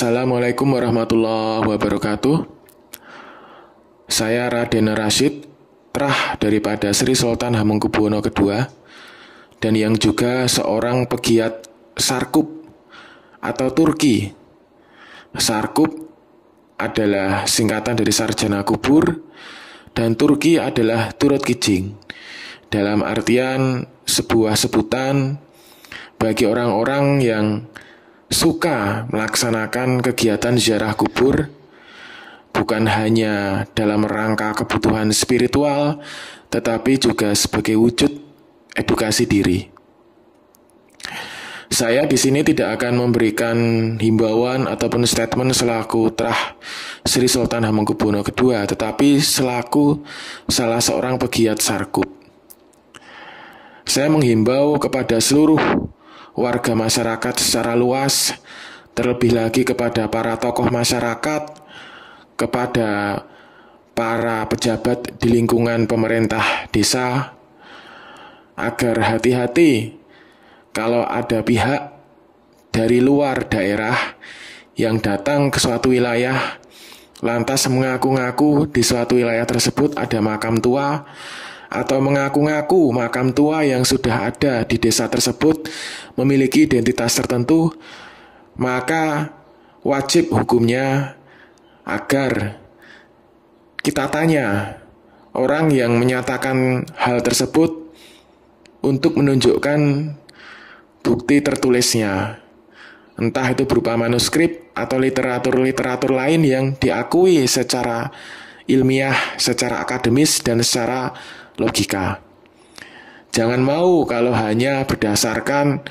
Assalamualaikum warahmatullahi wabarakatuh. Saya Raden Rashid, terah daripada Sri Sultan Hamengkubuwono II, dan yang juga seorang pegiat sarkup atau Turki. Sarkup adalah singkatan dari sarjana kubur, dan Turki adalah turut kijing. Dalam artian sebuah sebutan bagi orang-orang yang suka melaksanakan kegiatan ziarah kubur bukan hanya dalam rangka kebutuhan spiritual tetapi juga sebagai wujud edukasi diri. Saya di sini tidak akan memberikan himbauan ataupun statement selaku terah Sri Sultan Hamengkubuwono II, tetapi selaku salah seorang pegiat sarkup. Saya menghimbau kepada seluruh warga masyarakat secara luas, terlebih lagi kepada para tokoh masyarakat, kepada para pejabat di lingkungan pemerintah desa, agar hati-hati kalau ada pihak dari luar daerah yang datang ke suatu wilayah lantas mengaku-ngaku di suatu wilayah tersebut ada makam tua atau mengaku-ngaku makam tua yang sudah ada di desa tersebut memiliki identitas tertentu, maka wajib hukumnya agar kita tanya orang yang menyatakan hal tersebut untuk menunjukkan bukti tertulisnya. Entah itu berupa manuskrip atau literatur-literatur lain yang diakui secara ilmiah secara akademis dan secara logika. Jangan mau kalau hanya berdasarkan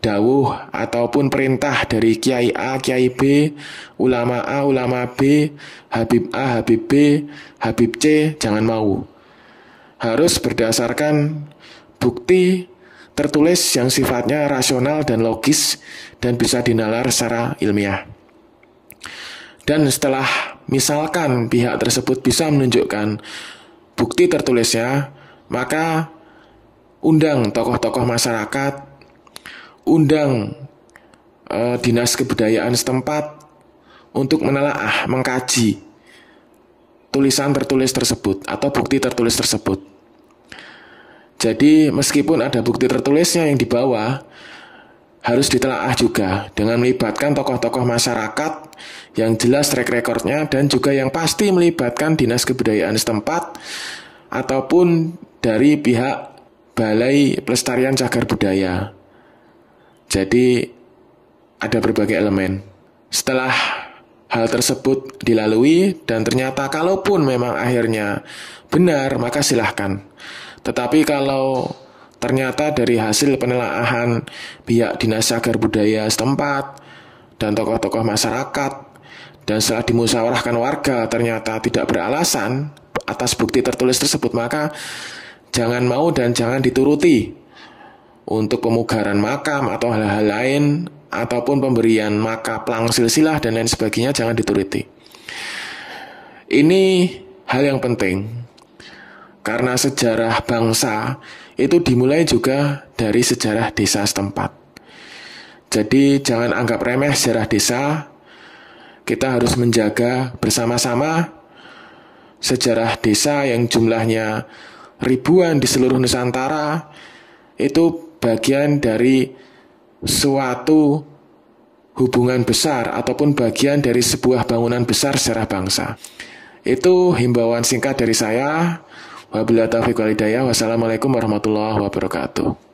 dawuh ataupun perintah dari kiai A, kiai B, ulama A, ulama B, Habib A, Habib B, Habib C, jangan mau. Harus berdasarkan bukti tertulis yang sifatnya rasional dan logis dan bisa dinalar secara ilmiah. Dan setelah Misalkan pihak tersebut bisa menunjukkan bukti tertulisnya, maka undang tokoh-tokoh masyarakat, undang e, dinas kebudayaan setempat untuk menelaah, mengkaji tulisan tertulis tersebut atau bukti tertulis tersebut. Jadi meskipun ada bukti tertulisnya yang dibawa, harus ditelaah juga dengan melibatkan tokoh-tokoh masyarakat yang jelas track recordnya dan juga yang pasti melibatkan dinas kebudayaan setempat ataupun dari pihak Balai Pelestarian Cagar Budaya. Jadi ada berbagai elemen. Setelah hal tersebut dilalui dan ternyata kalaupun memang akhirnya benar maka silahkan. Tetapi kalau Ternyata dari hasil penelaahan pihak Dinas Cagar Budaya setempat dan tokoh-tokoh masyarakat dan setelah dimusyawarahkan warga ternyata tidak beralasan atas bukti tertulis tersebut maka jangan mau dan jangan dituruti untuk pemugaran makam atau hal-hal lain ataupun pemberian maka pelang silsilah dan lain sebagainya jangan dituruti. Ini hal yang penting karena sejarah bangsa itu dimulai juga dari sejarah desa setempat. Jadi jangan anggap remeh sejarah desa. Kita harus menjaga bersama-sama sejarah desa yang jumlahnya ribuan di seluruh Nusantara itu bagian dari suatu hubungan besar ataupun bagian dari sebuah bangunan besar sejarah bangsa. Itu himbauan singkat dari saya. Wabillahi taufiq walhidayah. Wassalamualaikum warahmatullahi wabarakatuh.